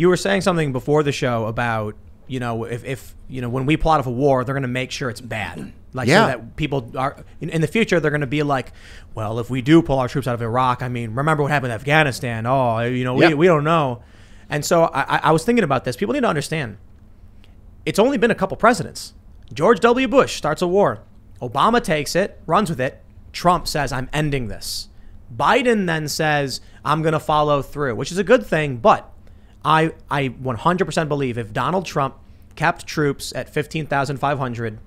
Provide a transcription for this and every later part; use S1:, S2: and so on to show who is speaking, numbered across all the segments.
S1: you were saying something before the show about you know if, if you know when we plot off a war, they're going to make sure it's bad. Like yeah. so that people are in, in the future they're going to be like, well, if we do pull our troops out of Iraq, I mean, remember what happened in Afghanistan? Oh, you know, we, we don't know. And so I, I was thinking about this. People need to understand. It's only been a couple presidents. George W. Bush starts a war. Obama takes it, runs with it. Trump says, I'm ending this. Biden then says, I'm going to follow through, which is a good thing, but I, I 100% believe if Donald Trump kept troops at 15,500,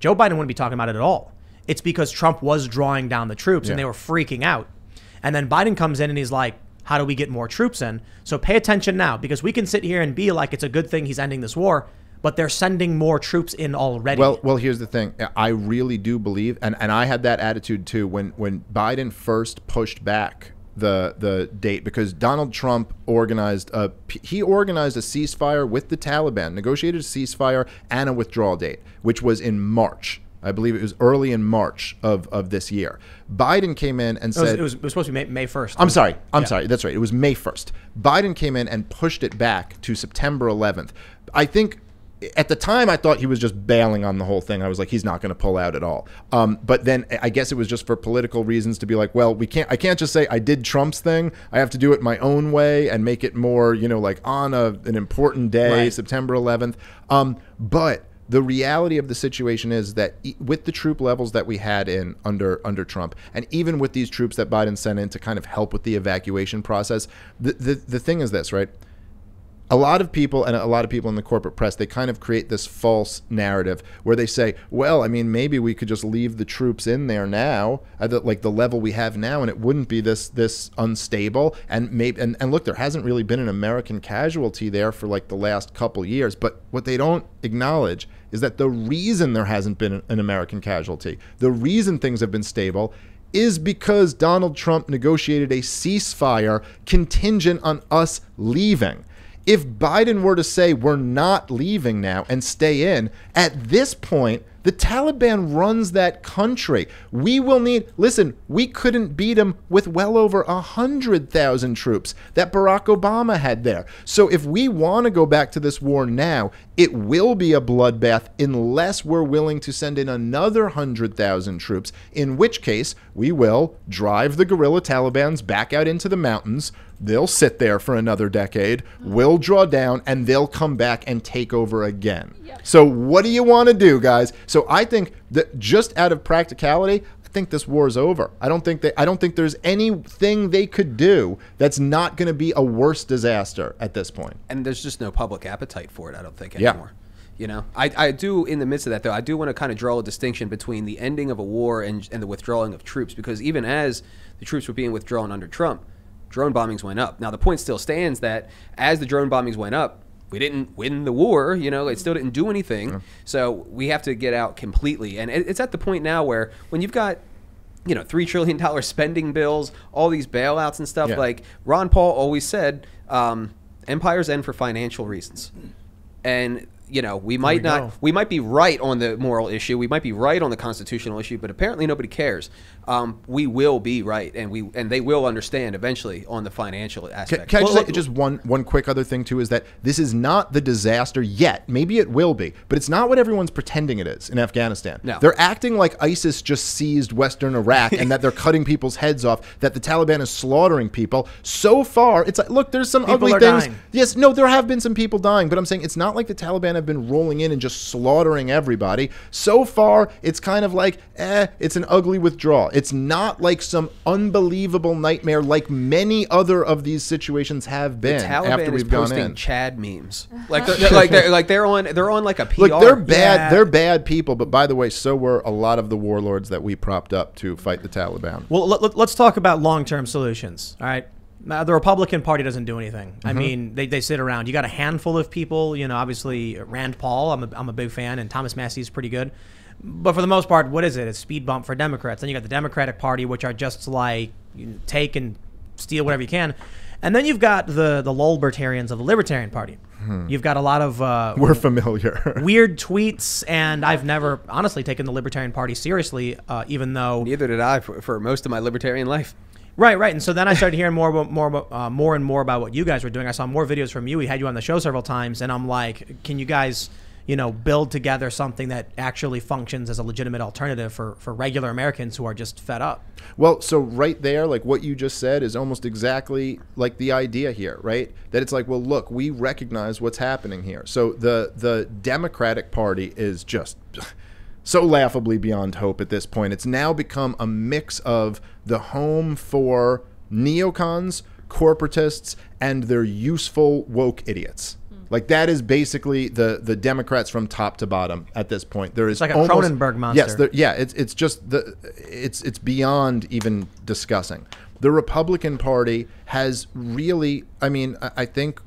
S1: Joe Biden wouldn't be talking about it at all. It's because Trump was drawing down the troops yeah. and they were freaking out. And then Biden comes in and he's like, how do we get more troops in? So pay attention now because we can sit here and be like, it's a good thing he's ending this war, but they're sending more troops in already. Well,
S2: well, here's the thing. I really do believe, and, and I had that attitude too when, when Biden first pushed back the the date because Donald Trump organized a he organized a ceasefire with the Taliban, negotiated a ceasefire and a withdrawal date, which was in March. I believe it was early in March of, of this year. Biden came in and it was, said it was,
S1: it was supposed to be May, May 1st. I'm sorry. I'm yeah.
S2: sorry. That's right. It was May 1st. Biden came in and pushed it back to September 11th. I think at the time, I thought he was just bailing on the whole thing. I was like, he's not going to pull out at all. Um, but then I guess it was just for political reasons to be like, well, we can't. I can't just say I did Trump's thing. I have to do it my own way and make it more, you know, like on a, an important day, right. September 11th. Um, but the reality of the situation is that with the troop levels that we had in under under Trump, and even with these troops that Biden sent in to kind of help with the evacuation process, the the, the thing is this, right? a lot of people and a lot of people in the corporate press they kind of create this false narrative where they say well i mean maybe we could just leave the troops in there now at uh, like the level we have now and it wouldn't be this this unstable and maybe and, and look there hasn't really been an american casualty there for like the last couple years but what they don't acknowledge is that the reason there hasn't been an american casualty the reason things have been stable is because Donald Trump negotiated a ceasefire contingent on us leaving. If Biden were to say, we're not leaving now and stay in, at this point, the Taliban runs that country. We will need, listen, we couldn't beat them with well over 100,000 troops that Barack Obama had there. So if we want to go back to this war now, it will be a bloodbath unless we're willing to send in another 100,000 troops, in which case we will drive the guerrilla Taliban's back out into the mountains, they'll sit there for another decade, will draw down, and they'll come back and take over again. Yep. So, what do you want to do, guys? So, I think that just out of practicality, I think this war is over. I don't think they, I don't think there's anything they could do that's not going to be a worse disaster at this point.
S3: And there's just no public appetite for it. I don't think anymore. Yeah. You know, I, I do in the midst of that though. I do want to kind of draw a distinction between the ending of a war and and the withdrawing of troops because even as the troops were being withdrawn under Trump, drone bombings went up. Now, the point still stands that as the drone bombings went up, we didn't win the war, you know, it still didn't do anything. Yeah. So we have to get out completely. And it's at the point now where when you've got you know, three trillion dollar spending bills, all these bailouts and stuff. Yeah. Like Ron Paul always said, um, empires end for financial reasons, and you know, we might we not go. we might be right on the moral issue, we might be right on the constitutional issue, but apparently nobody cares. Um, we will be right, and we and they will understand eventually on the financial aspect. Can, can well, I just, just
S2: one one quick other thing too is that this is not the disaster yet. Maybe it will be, but it's not what everyone's pretending it is in Afghanistan. No. They're acting like ISIS just seized Western Iraq and that they're cutting people's heads off, that the Taliban is slaughtering people. So far, it's like look, there's some people ugly things. Dying. Yes, no, there have been some people dying, but I'm saying it's not like the Taliban have been rolling in and just slaughtering everybody. So far, it's kind of like, eh, it's an ugly withdrawal. It's not like some unbelievable nightmare like many other of these situations have been. The Taliban after we've is posting in.
S3: Chad memes, like they're, like they're, like they're on they're on like a PR. Look, they're bad. Yeah. They're
S2: bad people. But by the way, so were a lot of the warlords that we propped up to fight the Taliban. Well, let, us talk
S1: about long term solutions. All right. Uh, the Republican Party doesn't do anything. Mm-hmm. I mean,
S2: they, they sit around.
S1: You got a handful of people, you know, obviously Rand Paul, I'm a, I'm a big fan, and Thomas Massey is pretty good. But for the most part, what is it? A speed bump for Democrats. Then you got the Democratic Party, which are just like take and steal whatever you can. And then you've got the the libertarians of the Libertarian Party. Hmm. You've got a lot of uh, we're
S2: familiar
S1: weird tweets, and I've never honestly taken the Libertarian Party seriously, uh, even though neither did I for, for most of my Libertarian life. Right, right. And so then I started hearing more, more, uh, more and more about what you guys were doing. I saw more videos from you. We had you on the show several times, and I'm like, can you guys? you know, build together something that actually functions as a legitimate alternative for, for regular Americans who are just fed up.
S2: Well, so right there, like what you just said is almost exactly like the idea here, right? That it's like, well, look, we recognize what's happening here. So the the Democratic Party is just so laughably beyond hope at this point. It's now become a mix of the home for neocons, corporatists, and their useful woke idiots. Hmm. Like that is basically the the Democrats from top to bottom at this point. There is it's like a almost, Cronenberg monster. Yes, there, yeah. It's it's just the it's it's beyond even discussing. The Republican Party has really, I mean, I, I think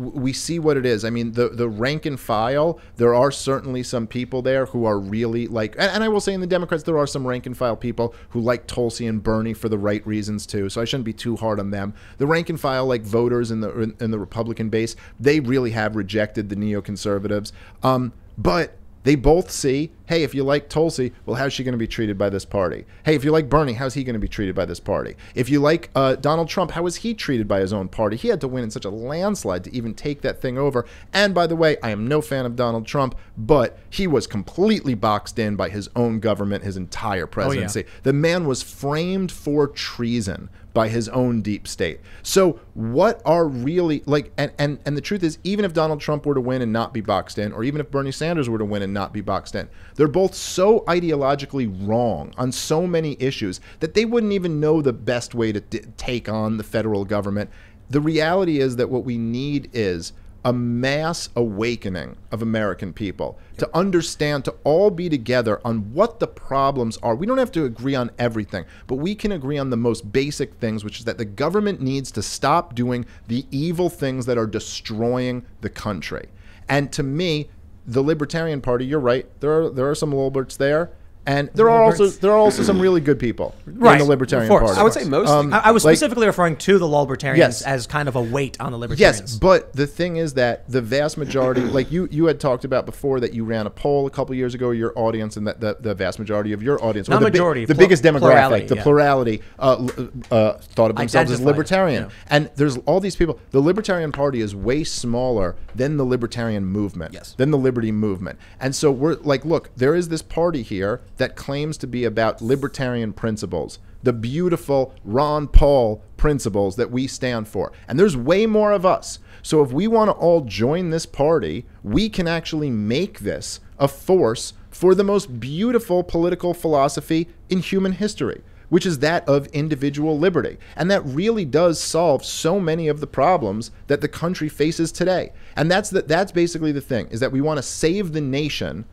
S2: we see what it is. I mean, the the rank and file. There are certainly some people there who are really like, and, and, I will say in the Democrats, there are some rank and file people who like Tulsi and Bernie for the right reasons too. So I shouldn't be too hard on them. The rank and file, like voters in the in the Republican base, they really have rejected the neoconservatives. Um, but they both see hey, if you like Tulsi, well, how's she going to be treated by this party? Hey, if you like Bernie, how's he going to be treated by this party? If you like uh, Donald Trump, how is he treated by his own party? He had to win in such a landslide to even take that thing over. And by the way, I am no fan of Donald Trump, but he was completely boxed in by his own government his entire presidency. Oh, yeah. The man was framed for treason by his own deep state. So what are really like and, and and the truth is even if Donald Trump were to win and not be boxed in or even if Bernie Sanders were to win and not be boxed in, they're both so ideologically wrong on so many issues that they wouldn't even know the best way to take on the federal government. The reality is that what we need is a mass awakening of American people yep. to understand, to all be together on what the problems are. We don't have to agree on everything, but we can agree on the most basic things, which is that the government needs to stop doing the evil things that are destroying the country. And to me, the Libertarian Party, you're right. There are there are some Lilberts there. And there are also there are also some really good people right. in the Libertarian Party. I would say most. Um, I, I, was like,
S1: specifically referring to the Libertarians yes. as kind of a weight on the Libertarians. Yes,
S2: but the thing is that the vast majority, like you you had talked about before, that you ran a poll a couple years ago, your audience and that the, the vast majority of your audience, not the majority, bi the biggest demographic, the yeah. plurality, uh, uh, thought of themselves as libertarian. Yeah. And there's all these people. The Libertarian Party is way smaller than the Libertarian movement, yes. than the Liberty movement. And so we're like, look, there is this party here that claims to be about libertarian principles, the beautiful Ron Paul principles that we stand for. And there's way more of us. So if we want to all join this party, we can actually make this a force for the most beautiful political philosophy in human history which is that of individual liberty. And that really does solve so many of the problems that the country faces today. And that's the, that's basically the thing is that we want to save the nation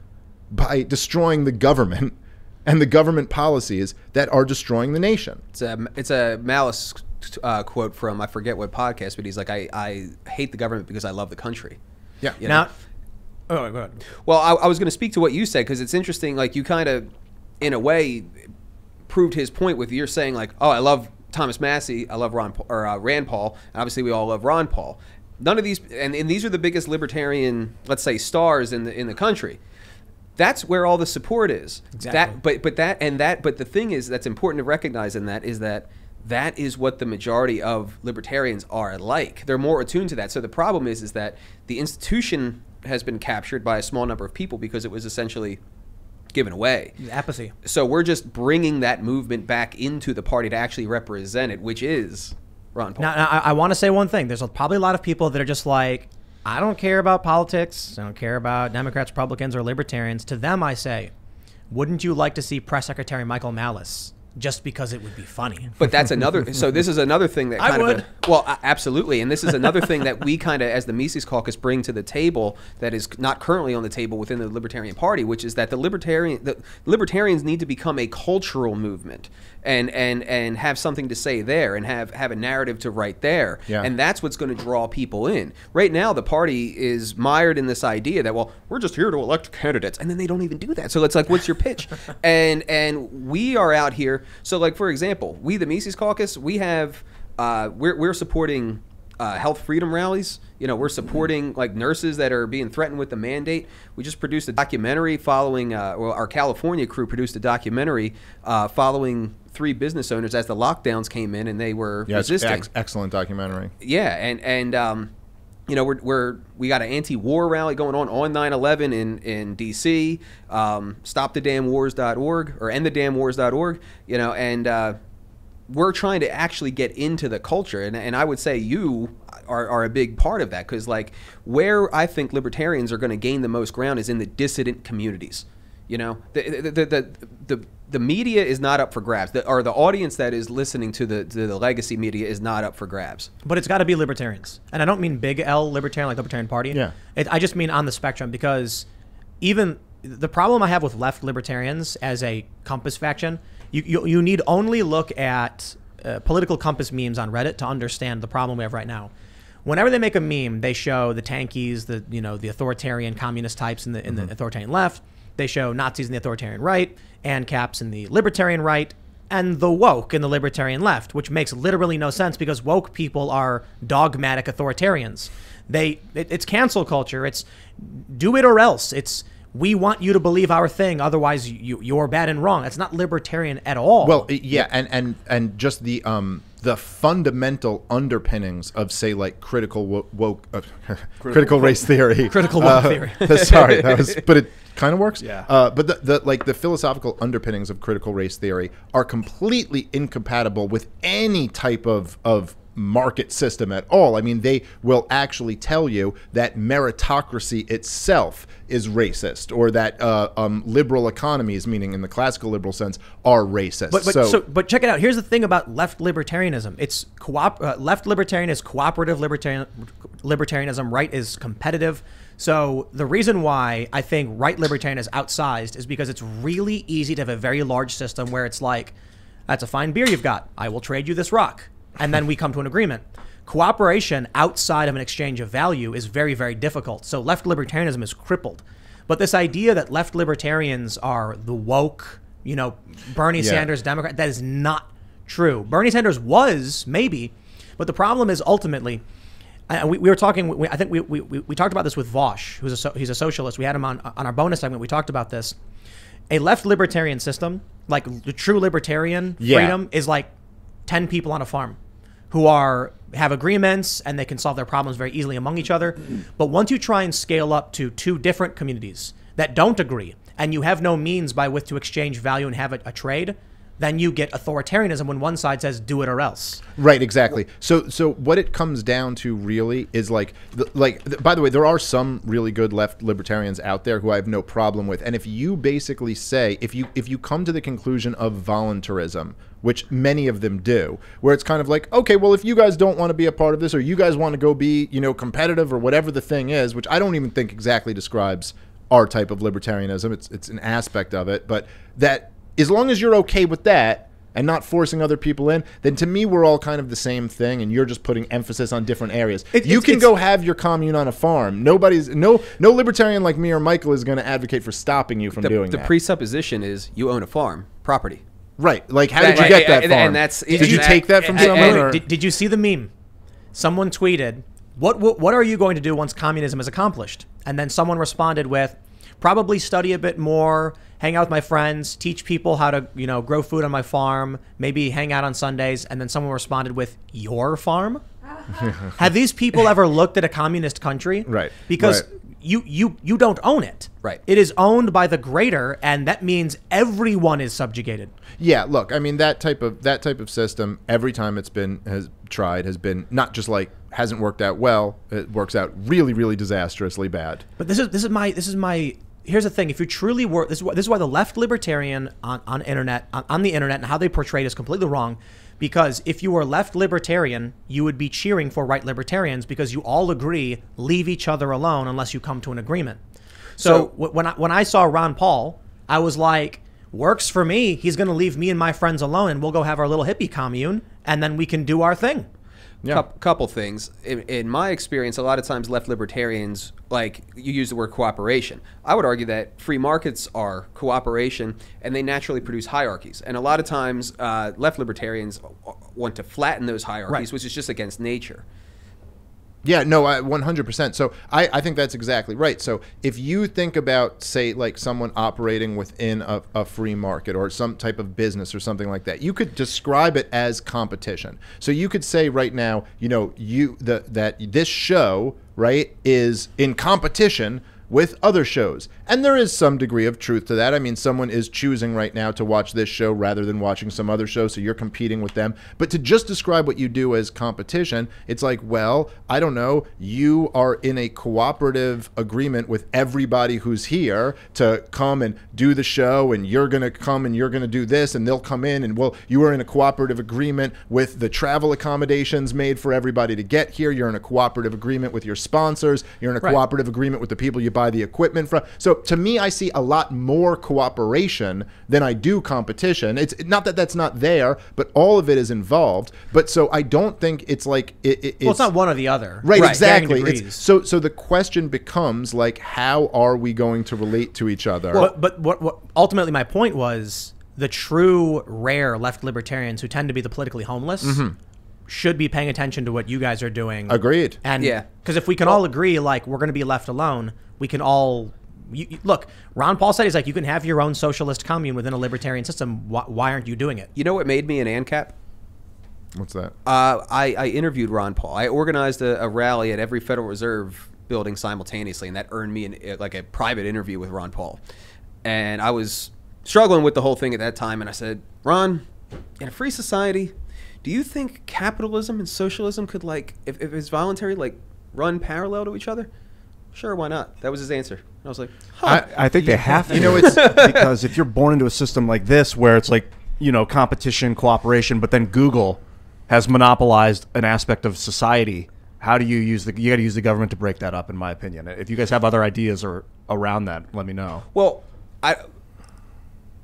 S2: by destroying the government and the government policies that are destroying the nation. It's
S3: a, it's a malice uh, quote from I forget what podcast, but he's like, I, I hate the government because I love the country. Yeah. You now, oh, go ahead. Well, I, I was going to speak to what you said because it's interesting. Like you kind of, in a way, proved his point with you're saying like, oh, I love Thomas Massey, I love Ron Paul, or uh, Rand Paul, and obviously we all love Ron Paul. None of these, and, and these are the biggest libertarian, let's say, stars in the in the country that's where all the support is. Exactly. That, but but that and that but the thing is that's important to recognize in that is that that is what the majority of libertarians are like. They're more attuned to that. So the problem is is that the institution has been captured by a small number of people because it was essentially given away. Apathy. So we're just bringing that movement back into the party to actually represent it, which is Ron
S1: Paul. Now, now I, I want to say one thing. There's probably a lot of people that are just like, I don't care about politics. I don't care about Democrats, Republicans, or Libertarians. To them, I say, wouldn't you like to see Press Secretary Michael Malice just because it would be funny. But that's another. so this is another thing that kind I would. of
S3: a, well, absolutely. And this is another thing that we kind of, as the Mises Caucus, bring to the table that is not currently on the table within the Libertarian Party, which is that the libertarian the libertarians need to become a cultural movement and and and have something to say there and have have a narrative to write there yeah. and that's what's going to draw people in right now the party is mired in this idea that well we're just here to elect candidates and then they don't even do that so it's like what's your pitch and and we are out here so like for example we the mises caucus we have uh, we're, we're supporting uh, health freedom rallies. You know, we're supporting like nurses that are being threatened with the mandate. We just produced a documentary following. Uh, well, our California crew produced a documentary uh, following three business owners as the lockdowns came in and they were yeah, resisting. Ex
S2: excellent documentary.
S3: Yeah, and and um, you know we're, we're we got an anti-war rally going on on 9-11 in in DC. Um, StopTheDamnWars.org or EndTheDamnWars.org. You know, and uh, we're trying to actually get into the culture and, and i would say you are, are a big part of that because like where i think libertarians are going to gain the most ground is in the dissident communities you know the the, the the, the, the media is not up for grabs, the, or the audience that is listening to the to the legacy media is not up for grabs.
S1: But it's got to be libertarians, and I don't mean big L libertarian like Libertarian Party. Yeah, it, I just mean on the spectrum because even the problem I have with left libertarians as a compass faction you, you, you need only look at uh, political compass memes on Reddit to understand the problem we have right now. Whenever they make a meme, they show the tankies, the you know the authoritarian communist types in the in mm-hmm. the authoritarian left. They show Nazis in the authoritarian right, and caps in the libertarian right, and the woke in the libertarian left, which makes literally no sense because woke people are dogmatic authoritarians. They it, it's cancel culture. It's do it or else. It's we want you to believe our thing otherwise you you're bad and wrong that's not libertarian at all well yeah
S2: and and and just the um the fundamental underpinnings of say like critical woke uh, critical, critical, race theory critical woke uh, theory sorry that was but it kind of works yeah uh, but the, the like the philosophical underpinnings of critical race theory are completely incompatible with any type of of market system at all. I mean, they will actually tell you that meritocracy itself is racist, or that uh, um, liberal economies, meaning in the classical liberal sense, are racist. But, but so, so,
S1: but check it out. Here's the thing about left libertarianism: it's Uh, left libertarian is cooperative libertarian libertarianism. Right is competitive. So the reason why I think right libertarian is outsized is because it's really easy to have a very large system where it's like, that's a fine beer you've got. I will trade you this rock and then we come to an agreement. Cooperation outside of an exchange of value is very, very difficult. So left libertarianism is crippled. But this idea that left libertarians are the woke, you know, Bernie yeah. Sanders Democrat, that is not true. Bernie Sanders was, maybe, but the problem is ultimately, I, uh, we, we, were talking, we, I think we, we, we talked about this with Vosh, who's a, he's a socialist. We had him on, on our bonus segment, we talked about this. A left libertarian system, like the true libertarian yeah. freedom, is like 10 people on a farm who are have agreements and they can solve their problems very easily among each other. But once you try and scale up to two different communities that don't agree and you have no means by which to exchange value and have a, a trade, then you get authoritarianism when one side says do it or
S2: else. Right, exactly. So so what it comes down to really is like like by the way there are some really good left libertarians out there who I have no problem with and if you basically say if you if you come to the conclusion of voluntarism which many of them do, where it's kind of like, okay, well, if you guys don't want to be a part of this or you guys want to go be, you know, competitive or whatever the thing is, which I don't even think exactly describes our type of libertarianism. It's it's an aspect of it, but that as long as you're okay with that and not forcing other people in, then to me we're all kind of the same thing, and you're just putting emphasis on different areas. It, you can go have your commune on a farm. Nobody's no no libertarian like me or Michael is going to advocate for stopping you from the, doing the that. The presupposition is you own a farm property. Right. Like, how did you get that farm? And that's did you take that
S3: from someone? Did,
S1: did you see the meme? Someone tweeted, what, what, what are you going to do once communism is accomplished? And then someone responded with, probably study a bit more, hang out with my friends, teach people how to, you know, grow food on my farm, maybe hang out on Sundays. And then someone responded with, your farm? Have these people ever looked at a communist country? Right. Because right.
S2: you you you don't own it. Right.
S1: It is owned by the greater, and that means everyone is subjugated.
S2: Yeah. Look, I mean that type of that type of system. Every time it's been has tried has been not just like hasn't worked out well. It works out really really disastrously bad. But this is this is my this is my here's the thing: if you truly were, this is why, this is why the
S1: left libertarian on on internet on, on the internet and how they portray it is completely wrong. Because if you were left libertarian, you would be cheering for right libertarians because you all agree leave each other alone unless you come to an agreement. So, so when I, when I saw Ron Paul, I was like, works for me. He's going to leave me and my friends alone and we'll go have our little hippie commune and then we can do our thing.
S3: Yeah. Couple, things. In, in, my experience, a lot of times left libertarians, like you use the word cooperation. I would argue that free markets are cooperation and they naturally produce hierarchies. And a lot of times, uh, left libertarians want to flatten those hierarchies, right. which is just against nature.
S2: Yeah, no, I, 100%. So I, I think that's exactly right. So if you think about, say, like someone operating within a, a free market or some type of business or something like that, you could describe it as competition. So you could say right now, you know, you the, that this show, right, is in competition with other shows. And there is some degree of truth to that. I mean, someone is choosing right now to watch this show rather than watching some other show, so you're competing with them. But to just describe what you do as competition, it's like, well, I don't know, you are in a cooperative agreement with everybody who's here to come and do the show, and you're going to come and you're going to do this, and they'll come in, and well, you are in a cooperative agreement with the travel accommodations made for everybody to get here. You're in a cooperative agreement with your sponsors. You're in a right. cooperative agreement with the people you buy the equipment from. So to me, I see a lot more cooperation than I do competition. It's not that that's not there, but all of it is involved. But so I don't think it's like it, it, it's, well, it's not one or the other. Right, right exactly. so so the question becomes like, how are we going to relate to each other? Well,
S1: but, but what, what ultimately my point was the true rare left libertarians who tend to be the politically homeless mm -hmm. should be paying attention to what you guys are doing. Agreed. And yeah, because if we can well, all agree, like we're going to be left alone, we can all you, you, look, Ron Paul said he's like, you can have your own socialist commune within a libertarian system. Why, why aren't you doing it? You know what made me an ANCAP? What's
S2: that?
S3: Uh, I, I, interviewed Ron Paul. I organized a, a, rally at every Federal Reserve building simultaneously, and that earned me an, uh, like a private interview with Ron Paul. And I was struggling with the whole thing at that time, and I said, Ron, in a free society, do you think capitalism and socialism could like, if, if it's voluntary, like run parallel to each other? sure, why not? That was his answer. And I was like, huh. I, I, think they have to. You know, it's because if
S1: you're born into a system like this where it's like, you know, competition, cooperation, but then Google has monopolized an aspect of society. How do you use the? You got to use the government to break that up, in my opinion. If you guys have other ideas or around that, let me know.
S3: Well, I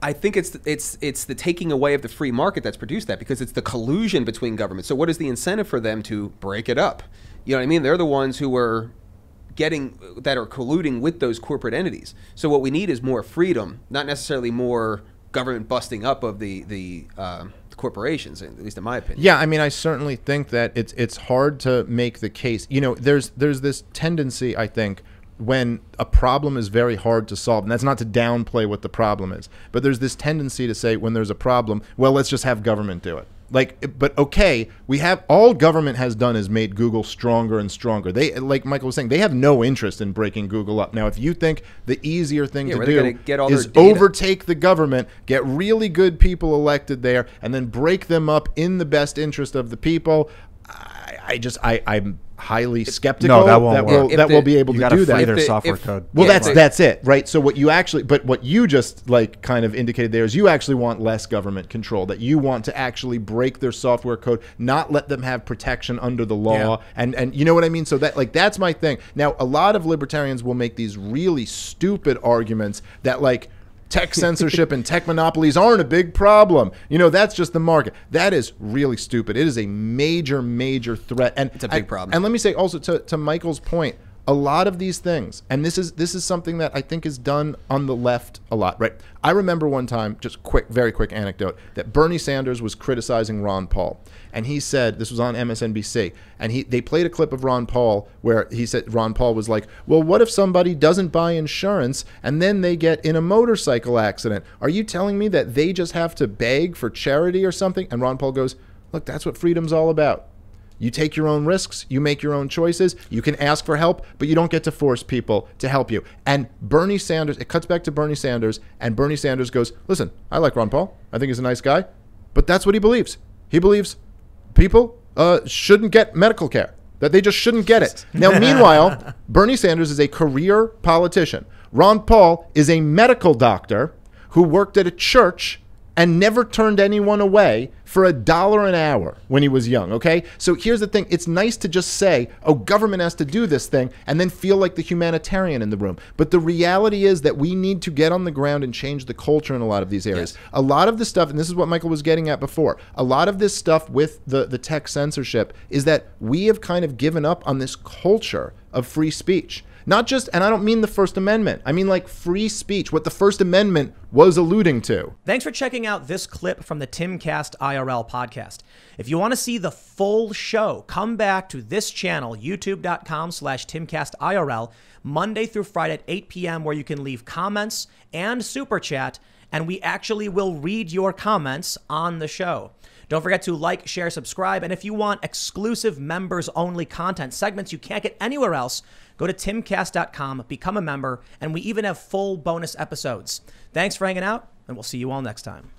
S3: I think it's it's it's the taking away of the free market that's produced that because it's the collusion between governments. So what is the incentive for them to break it up? You know what I mean? They're the ones who were getting that are colluding with those corporate entities. So what we need is more freedom, not necessarily more government busting up of the the, uh, corporations. At least in my opinion. Yeah,
S2: I mean, I certainly think that it's it's hard to make the case. You know, there's there's this tendency, I think. When a problem is very hard to solve, and that's not to downplay what the problem is, but there's this tendency to say when there's a problem, well, let's just have government do it like but okay we have all government has done is made google stronger and stronger they like michael was saying they have no interest in breaking google up now if you think the easier thing yeah, to do is overtake the government get really good people elected there and then break them up in the best interest of the people i, I just i i'm highly skeptical no, that, won't that will, that the, will be able to do that. their software if, code. Well, that's that's it, right? So what you actually, but what you just like kind of indicated there is you actually want less government control. That you want to actually break their software code, not let them have protection under the law, yeah. and and you know what I mean. So that like that's my thing. Now a lot of libertarians will make these really stupid arguments that like Tech censorship and tech monopolies aren't a big problem. You know, that's just the market. That is really stupid. It is a major, major threat. And it's a big I, problem. And let me say also to, to Michael's point, a lot of these things and this is this is something that i think is done on the left a lot right i remember one time just quick very quick anecdote that bernie sanders was criticizing ron paul and he said this was on msnbc and he they played a clip of ron paul where he said ron paul was like well what if somebody doesn't buy insurance and then they get in a motorcycle accident are you telling me that they just have to beg for charity or something and ron paul goes look that's what freedom's all about you take your own risks, you make your own choices, you can ask for help, but you don't get to force people to help you. And Bernie Sanders, it cuts back to Bernie Sanders, and Bernie Sanders goes, Listen, I like Ron Paul. I think he's a nice guy, but that's what he believes. He believes people uh, shouldn't get medical care, that they just shouldn't get it. Now, meanwhile, Bernie Sanders is a career politician. Ron Paul is a medical doctor who worked at a church and never turned anyone away for a dollar an hour when he was young, okay? So here's the thing it's nice to just say, oh, government has to do this thing, and then feel like the humanitarian in the room. But the reality is that we need to get on the ground and change the culture in a lot of these areas. Yes. A lot of the stuff, and this is what Michael was getting at before, a lot of this stuff with the, the tech censorship is that we have kind of given up on this culture of free speech. Not just, and I don't mean the First Amendment, I mean like free speech, what the First Amendment was alluding to.
S1: Thanks for checking out this clip from the Timcast IRL podcast. If you want to see the full show, come back to this channel, youtube.com slash timcastirl, Monday through Friday at 8 p.m., where you can leave comments and super chat, and we actually will read your comments on the show. Don't forget to like, share, subscribe, and if you want exclusive members only content segments you can't get anywhere else, go to timcast.com, become a member, and we even have full bonus episodes. Thanks for hanging out, and we'll see you all next time.